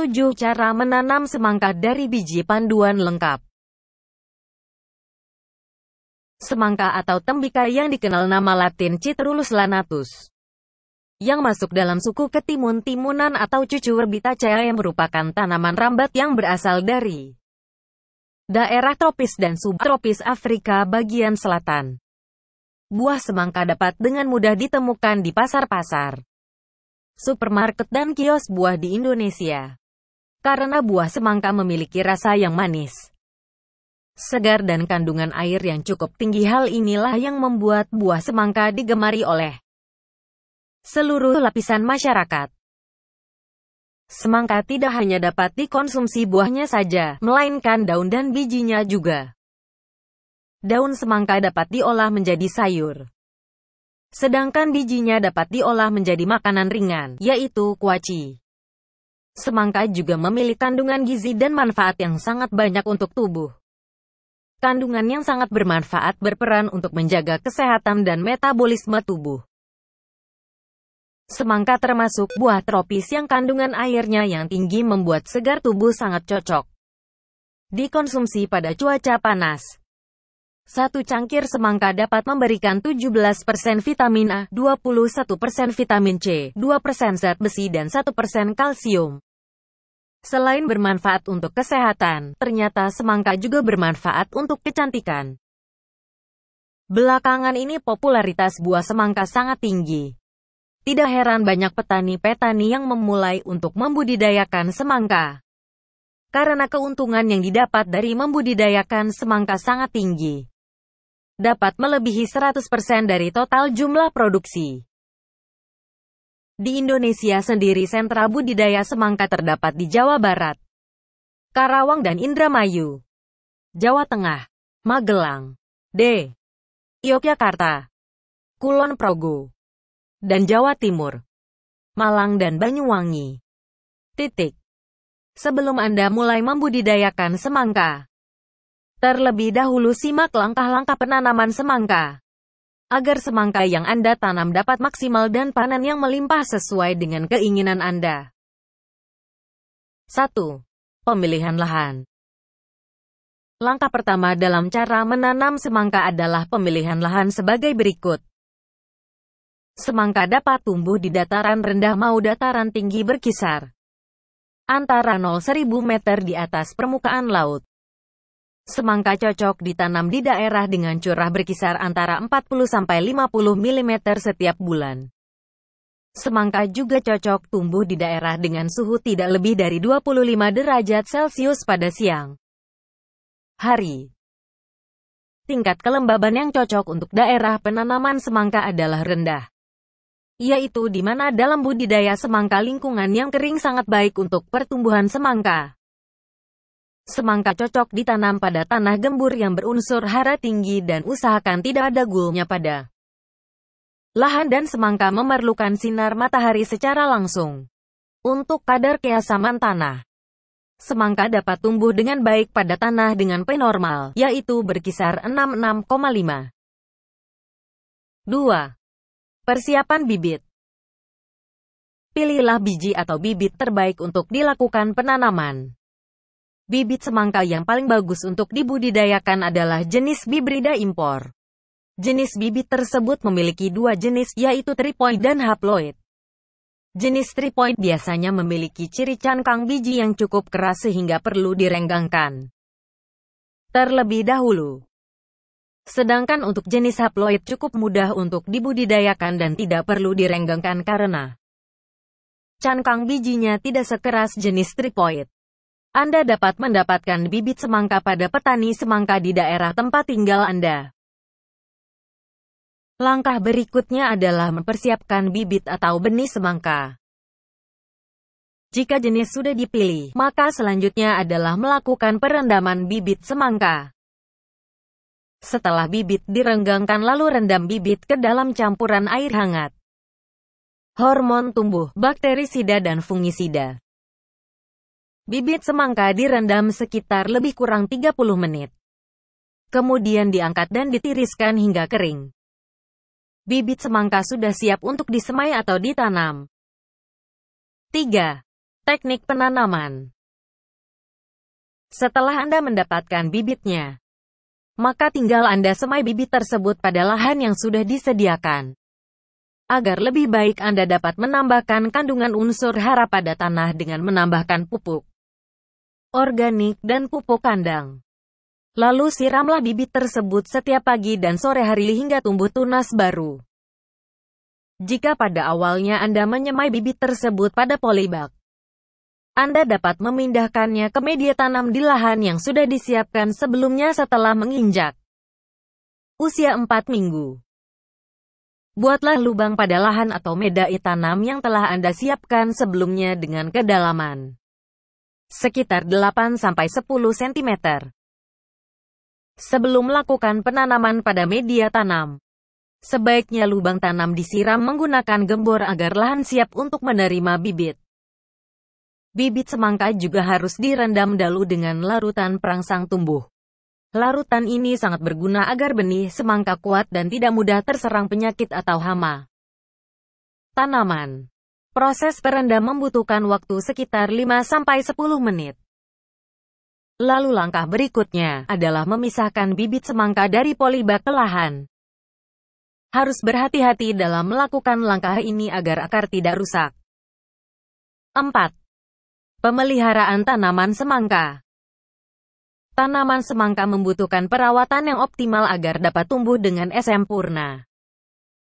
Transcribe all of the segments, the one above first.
7 Cara menanam semangka dari biji panduan lengkap Semangka atau tembikai yang dikenal nama latin Citrullus lanatus yang masuk dalam suku ketimun timunan atau cucu cucur yang merupakan tanaman rambat yang berasal dari daerah tropis dan subtropis Afrika bagian selatan. Buah semangka dapat dengan mudah ditemukan di pasar-pasar supermarket dan kios buah di Indonesia karena buah semangka memiliki rasa yang manis, segar dan kandungan air yang cukup tinggi. Hal inilah yang membuat buah semangka digemari oleh seluruh lapisan masyarakat. Semangka tidak hanya dapat dikonsumsi buahnya saja, melainkan daun dan bijinya juga. Daun semangka dapat diolah menjadi sayur. Sedangkan bijinya dapat diolah menjadi makanan ringan, yaitu kuaci. Semangka juga memiliki kandungan gizi dan manfaat yang sangat banyak untuk tubuh. Kandungan yang sangat bermanfaat berperan untuk menjaga kesehatan dan metabolisme tubuh. Semangka termasuk buah tropis yang kandungan airnya yang tinggi membuat segar tubuh sangat cocok dikonsumsi pada cuaca panas. Satu cangkir semangka dapat memberikan 17% vitamin A, 21% vitamin C, 2% zat besi dan 1% kalsium. Selain bermanfaat untuk kesehatan, ternyata semangka juga bermanfaat untuk kecantikan. Belakangan ini popularitas buah semangka sangat tinggi. Tidak heran banyak petani-petani yang memulai untuk membudidayakan semangka. Karena keuntungan yang didapat dari membudidayakan semangka sangat tinggi dapat melebihi 100% dari total jumlah produksi. Di Indonesia sendiri sentra budidaya semangka terdapat di Jawa Barat, Karawang dan Indramayu, Jawa Tengah, Magelang, D. Yogyakarta, Kulon Progo, dan Jawa Timur, Malang dan Banyuwangi. Titik. Sebelum Anda mulai membudidayakan semangka, Terlebih dahulu simak langkah-langkah penanaman semangka. Agar semangka yang Anda tanam dapat maksimal dan panen yang melimpah sesuai dengan keinginan Anda. 1. Pemilihan lahan Langkah pertama dalam cara menanam semangka adalah pemilihan lahan sebagai berikut. Semangka dapat tumbuh di dataran rendah mau dataran tinggi berkisar antara 0.000 meter di atas permukaan laut. Semangka cocok ditanam di daerah dengan curah berkisar antara 40-50 mm setiap bulan. Semangka juga cocok tumbuh di daerah dengan suhu tidak lebih dari 25 derajat Celcius pada siang hari. Tingkat kelembaban yang cocok untuk daerah penanaman semangka adalah rendah yaitu di mana dalam budidaya semangka lingkungan yang kering sangat baik untuk pertumbuhan semangka. Semangka cocok ditanam pada tanah gembur yang berunsur hara tinggi dan usahakan tidak ada gulnya pada lahan dan semangka memerlukan sinar matahari secara langsung. Untuk kadar keasaman tanah, semangka dapat tumbuh dengan baik pada tanah dengan P normal, yaitu berkisar 66,5. 2. Persiapan bibit Pilihlah biji atau bibit terbaik untuk dilakukan penanaman bibit semangka yang paling bagus untuk dibudidayakan adalah jenis Bibrida impor. Jenis bibit tersebut memiliki dua jenis, yaitu tripoid dan haploid. Jenis tripoid biasanya memiliki ciri cangkang biji yang cukup keras sehingga perlu direnggangkan. Terlebih dahulu. Sedangkan untuk jenis haploid cukup mudah untuk dibudidayakan dan tidak perlu direnggangkan karena cangkang bijinya tidak sekeras jenis tripoid. Anda dapat mendapatkan bibit semangka pada petani semangka di daerah tempat tinggal Anda. Langkah berikutnya adalah mempersiapkan bibit atau benih semangka. Jika jenis sudah dipilih, maka selanjutnya adalah melakukan perendaman bibit semangka. Setelah bibit direnggangkan lalu rendam bibit ke dalam campuran air hangat. Hormon tumbuh, bakteri sida dan fungisida. Bibit semangka direndam sekitar lebih kurang 30 menit. Kemudian diangkat dan ditiriskan hingga kering. Bibit semangka sudah siap untuk disemai atau ditanam. 3. Teknik penanaman Setelah Anda mendapatkan bibitnya, maka tinggal Anda semai bibit tersebut pada lahan yang sudah disediakan. Agar lebih baik Anda dapat menambahkan kandungan unsur hara pada tanah dengan menambahkan pupuk organik, dan pupuk kandang. Lalu siramlah bibit tersebut setiap pagi dan sore hari hingga tumbuh tunas baru. Jika pada awalnya Anda menyemai bibit tersebut pada polybag, Anda dapat memindahkannya ke media tanam di lahan yang sudah disiapkan sebelumnya setelah menginjak usia 4 minggu. Buatlah lubang pada lahan atau meda tanam yang telah Anda siapkan sebelumnya dengan kedalaman sekitar 8-10 cm. Sebelum melakukan penanaman pada media tanam, sebaiknya lubang tanam disiram menggunakan gembor agar lahan siap untuk menerima bibit. Bibit semangka juga harus direndam dahulu dengan larutan perangsang tumbuh. Larutan ini sangat berguna agar benih semangka kuat dan tidak mudah terserang penyakit atau hama. Tanaman Proses perendam membutuhkan waktu sekitar 5-10 menit. Lalu langkah berikutnya adalah memisahkan bibit semangka dari polybag ke lahan. Harus berhati-hati dalam melakukan langkah ini agar akar tidak rusak. 4. Pemeliharaan tanaman semangka Tanaman semangka membutuhkan perawatan yang optimal agar dapat tumbuh dengan sempurna.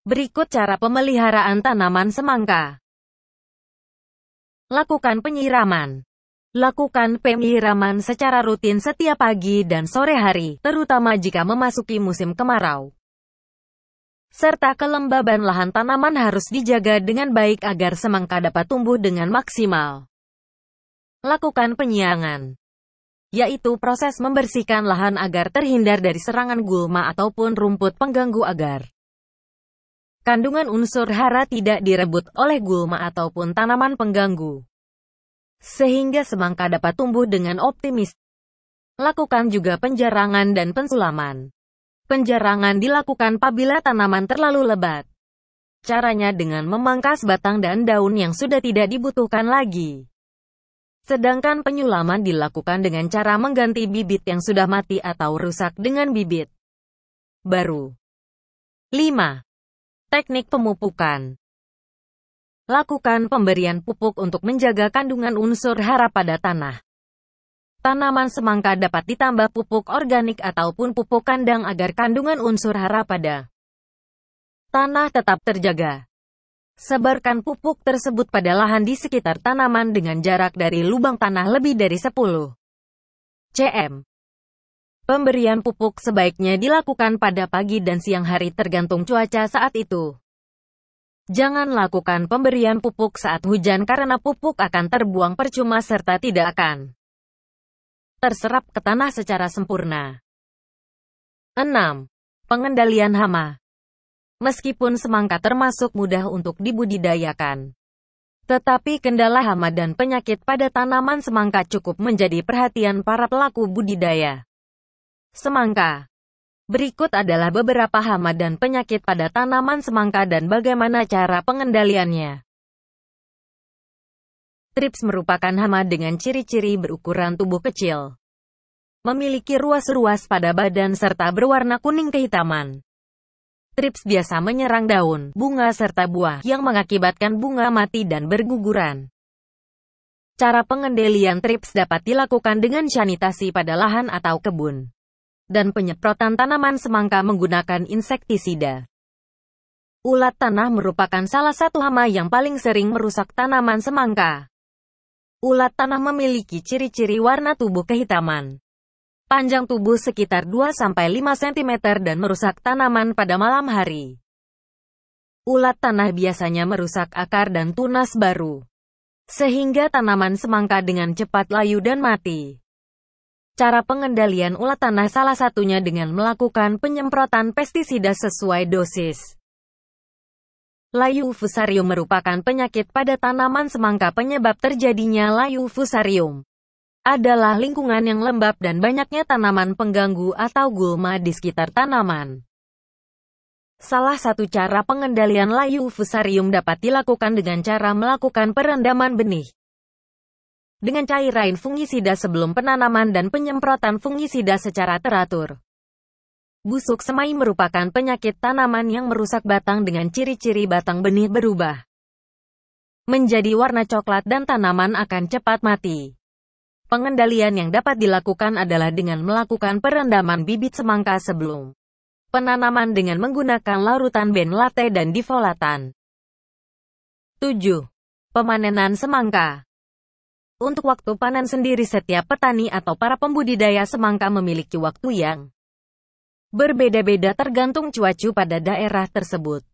Berikut cara pemeliharaan tanaman semangka. Lakukan penyiraman. Lakukan penyiraman secara rutin setiap pagi dan sore hari, terutama jika memasuki musim kemarau. Serta kelembaban lahan tanaman harus dijaga dengan baik agar semangka dapat tumbuh dengan maksimal. Lakukan penyiangan, yaitu proses membersihkan lahan agar terhindar dari serangan gulma ataupun rumput pengganggu agar Kandungan unsur hara tidak direbut oleh gulma ataupun tanaman pengganggu. Sehingga semangka dapat tumbuh dengan optimis. Lakukan juga penjarangan dan pensulaman. Penjarangan dilakukan apabila tanaman terlalu lebat. Caranya dengan memangkas batang dan daun yang sudah tidak dibutuhkan lagi. Sedangkan penyulaman dilakukan dengan cara mengganti bibit yang sudah mati atau rusak dengan bibit baru. 5. Teknik pemupukan Lakukan pemberian pupuk untuk menjaga kandungan unsur hara pada tanah. Tanaman semangka dapat ditambah pupuk organik ataupun pupuk kandang agar kandungan unsur hara pada tanah tetap terjaga. Sebarkan pupuk tersebut pada lahan di sekitar tanaman dengan jarak dari lubang tanah lebih dari 10 cm. Pemberian pupuk sebaiknya dilakukan pada pagi dan siang hari tergantung cuaca saat itu. Jangan lakukan pemberian pupuk saat hujan karena pupuk akan terbuang percuma serta tidak akan terserap ke tanah secara sempurna. 6. Pengendalian hama Meskipun semangka termasuk mudah untuk dibudidayakan, tetapi kendala hama dan penyakit pada tanaman semangka cukup menjadi perhatian para pelaku budidaya semangka. Berikut adalah beberapa hama dan penyakit pada tanaman semangka dan bagaimana cara pengendaliannya. Trips merupakan hama dengan ciri-ciri berukuran tubuh kecil. Memiliki ruas-ruas pada badan serta berwarna kuning kehitaman. Trips biasa menyerang daun, bunga serta buah yang mengakibatkan bunga mati dan berguguran. Cara pengendalian trips dapat dilakukan dengan sanitasi pada lahan atau kebun dan penyeprotan tanaman semangka menggunakan insektisida. Ulat tanah merupakan salah satu hama yang paling sering merusak tanaman semangka. Ulat tanah memiliki ciri-ciri warna tubuh kehitaman. Panjang tubuh sekitar 2-5 cm dan merusak tanaman pada malam hari. Ulat tanah biasanya merusak akar dan tunas baru. Sehingga tanaman semangka dengan cepat layu dan mati. Cara pengendalian ulat tanah salah satunya dengan melakukan penyemprotan pestisida sesuai dosis. Layu fusarium merupakan penyakit pada tanaman semangka penyebab terjadinya layu fusarium. Adalah lingkungan yang lembab dan banyaknya tanaman pengganggu atau gulma di sekitar tanaman. Salah satu cara pengendalian layu fusarium dapat dilakukan dengan cara melakukan perendaman benih dengan cairan fungisida sebelum penanaman dan penyemprotan fungisida secara teratur. Busuk semai merupakan penyakit tanaman yang merusak batang dengan ciri-ciri batang benih berubah menjadi warna coklat dan tanaman akan cepat mati. Pengendalian yang dapat dilakukan adalah dengan melakukan perendaman bibit semangka sebelum penanaman dengan menggunakan larutan benlate dan difolatan. 7. Pemanenan semangka untuk waktu panen sendiri setiap petani atau para pembudidaya semangka memiliki waktu yang berbeda-beda tergantung cuaca pada daerah tersebut.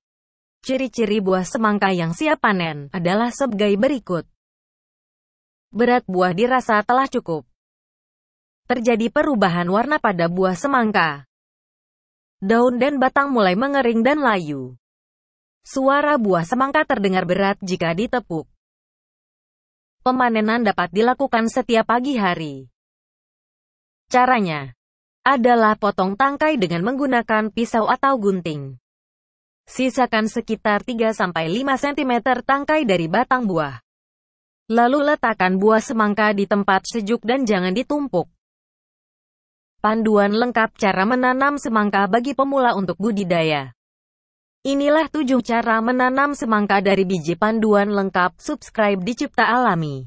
Ciri-ciri buah semangka yang siap panen adalah sebagai berikut. Berat buah dirasa telah cukup. Terjadi perubahan warna pada buah semangka. Daun dan batang mulai mengering dan layu. Suara buah semangka terdengar berat jika ditepuk. Pemanenan dapat dilakukan setiap pagi hari. Caranya adalah potong tangkai dengan menggunakan pisau atau gunting. Sisakan sekitar 3-5 cm tangkai dari batang buah. Lalu letakkan buah semangka di tempat sejuk dan jangan ditumpuk. Panduan lengkap cara menanam semangka bagi pemula untuk budidaya. Inilah tujuh cara menanam semangka dari biji panduan lengkap. Subscribe di Cipta Alami.